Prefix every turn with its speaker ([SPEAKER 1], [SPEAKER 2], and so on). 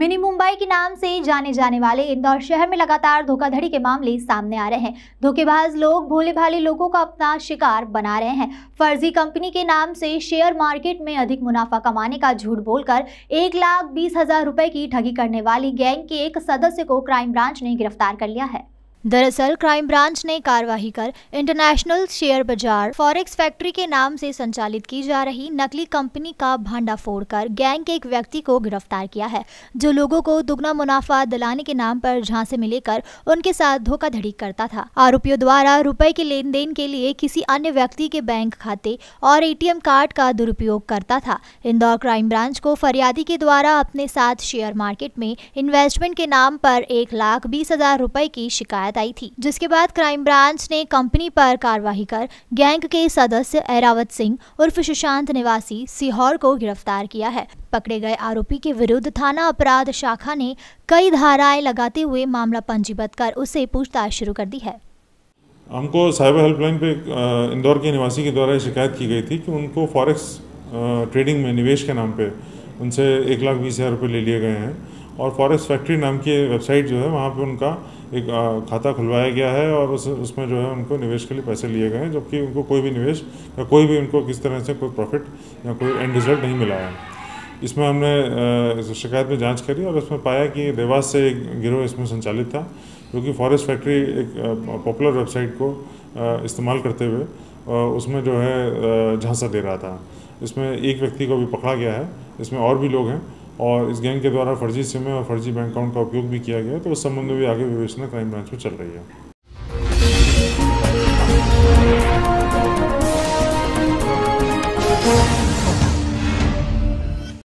[SPEAKER 1] mini Mumbai के नाम से जाने जाने वाले इंदौर शहर में लगातार धोखाधड़ी के मामले सामने आ रहे हैं धोखेबाज लोग भोले भाले लोगों का अपना शिकार बना रहे हैं फर्जी कंपनी के नाम से शेयर मार्केट में अधिक मुनाफा कमाने का झूठ बोलकर एक लाख बीस हजार रुपए की ठगी करने वाली गैंग के एक सदस्य को क्राइम ब्रांच ने गिरफ्तार कर लिया है दरअसल क्राइम ब्रांच ने कार्यवाही कर इंटरनेशनल शेयर बाजार फॉरेक्स फैक्ट्री के नाम से संचालित की जा रही नकली कंपनी का भांडाफोड़ कर गैंग के एक व्यक्ति को गिरफ्तार किया है जो लोगों को दुगना मुनाफा दिलाने के नाम पर झांसे में लेकर उनके साथ धोखाधड़ी करता था आरोपियों द्वारा रुपए के लेन देन के लिए किसी अन्य व्यक्ति के बैंक खाते और ए कार्ड का दुरुपयोग करता था इंदौर क्राइम ब्रांच को फरियादी के द्वारा अपने साथ शेयर मार्केट में इन्वेस्टमेंट के नाम पर एक लाख बीस हजार रुपए की शिकायत शिकायत आई थी जिसके बाद क्राइम ब्रांच ने कंपनी पर कार्रवाई कर गैंग के सदस्य ऐरावत सिंह उर्फ सुशांत निवासी सीहोर को गिरफ्तार किया है पकड़े गए आरोपी के विरुद्ध थाना अपराध शाखा ने कई धाराएं लगाते हुए मामला पंजीबद्ध कर उसे पूछताछ शुरू कर दी है
[SPEAKER 2] हमको साइबर हेल्पलाइन पे इंदौर के निवासी के द्वारा शिकायत की गई थी कि उनको फॉरेक्स ट्रेडिंग में निवेश के नाम पे उनसे एक लाख बीस हज़ार रुपये ले लिए गए हैं और फॉरेस्ट फैक्ट्री नाम की वेबसाइट जो है वहाँ पे उनका एक खाता खुलवाया गया है और उस उसमें जो है उनको निवेश के लिए पैसे लिए गए हैं जबकि उनको कोई भी निवेश या कोई भी उनको किस तरह से कोई प्रॉफिट या कोई एंड रिजल्ट नहीं मिला है इसमें हमने शिकायत में जांच करी और उसमें पाया कि देवास से एक गिरोह इसमें संचालित था क्योंकि फॉरेस्ट फैक्ट्री एक पॉपुलर वेबसाइट को इस्तेमाल करते हुए उसमें जो है झांसा दे रहा था इसमें एक व्यक्ति को भी पकड़ा गया है इसमें और भी लोग हैं और इस गैंग के द्वारा फर्जी सिमें और फर्जी बैंक अकाउंट का उपयोग भी किया गया तो उस संबंध में भी आगे विवेचना क्राइम ब्रांच में चल रही है